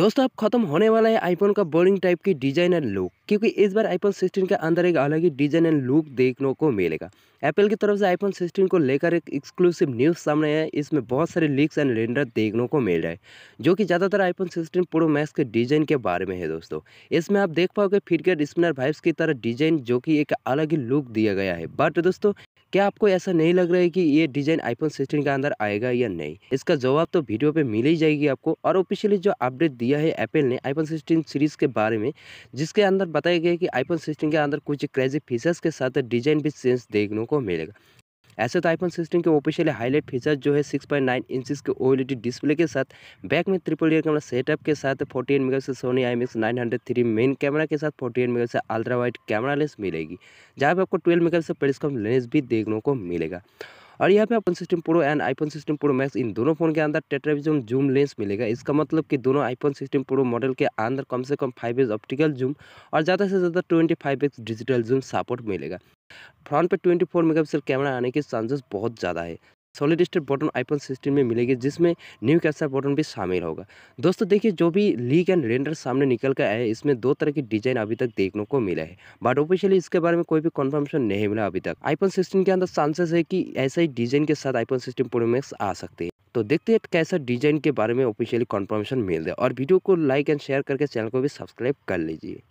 दोस्तों अब खत्म होने वाला है आईफोन का बोरिंग टाइप की डिजाइन एंड लुक क्योंकि इस बार आईफोन 16 के अंदर एक अलग ही डिजाइन एंड लुक देखने को मिलेगा एप्पल की तरफ से आईफोन 16 को लेकर एक एक्सक्लूसिव न्यूज़ सामने आया है इसमें बहुत सारे लीक्स एंड रेंडर देखने को मिल रहा है जो कि ज़्यादातर आईफोन सिक्सटीन प्रो मैक्स के डिजाइन के बारे में है दोस्तों इसमें आप देख पाओगे फिटगेट स्पिनर वाइब्स की तरह डिजाइन जो कि एक अलग ही लुक दिया गया है बट दोस्तों क्या आपको ऐसा नहीं लग रहा है कि ये डिज़ाइन आईफोन सिक्सटीन के अंदर आएगा या नहीं इसका जवाब तो वीडियो पे मिल ही जाएगी आपको और ऑफिशियली जो अपडेट दिया है एप्पल ने आईफोन सिक्सटीन सीरीज़ के बारे में जिसके अंदर बताया गया कि आईफोन सिक्सटीन के अंदर कुछ क्रेजी फीचर्स के साथ डिज़ाइन भी चेंज देखने को मिलेगा ऐसे तो आईफोन सिक्सटीन के ऑफिशियली हाईलाइट फीचर जो है सिक्स पॉइंट नाइन इंचज के ओएलईडी डिस्प्ले के साथ बैक में ट्रिपल ईयर कैमरा सेटअप के साथ forty eight mega Sony I hundred three main camera के साथ forty eight mega ultra wide camera lens मिलेगी जहाँ पर आपको ट्वेल्व मेगा पेरिस्कोप लेंस भी देखने को मिलेगा और यहाँ पे iPhone sixteen pro and iPhone sixteen pro max इन दोनों फ़ोन के अंदर टेट्राविजन जूम लेंस मिलेगा इसका मतलब कि दोनों आईफोन सिस्टम प्रो मॉडल के अंदर कम से कम फाइव एज ऑप्टिकल जूम और ज़्यादा से ज़्यादा twenty five x digital zoom support मिलेगा फ्रंट पर 24 मेगापिक्सल कैमरा आने के चांसेस बहुत ज़्यादा है solid state button iPhone sixteen में मिलेगी जिसमें न्यू कैसा बटन भी शामिल होगा दोस्तों देखिए जो भी लीक एंड रेंडर सामने निकल कर आया है इसमें दो तरह की डिजाइन अभी तक देखने को मिला है बट ऑफिशियली इसके बारे में कोई भी कन्फर्मेशन नहीं मिला अभी तक आईफोन सिक्सटीन के अंदर चांसेस है कि ऐसा ही डिजाइन के साथ आईफोन सिक्सटीन प्रोमैक्स आ सकते हैं तो देखते हैं कैसा डिजाइन के बारे में ऑफिशियली कन्फर्मेशन मिल रहा है और वीडियो को लाइक एंड शेयर करके चैनल को भी सब्सक्राइब कर लीजिए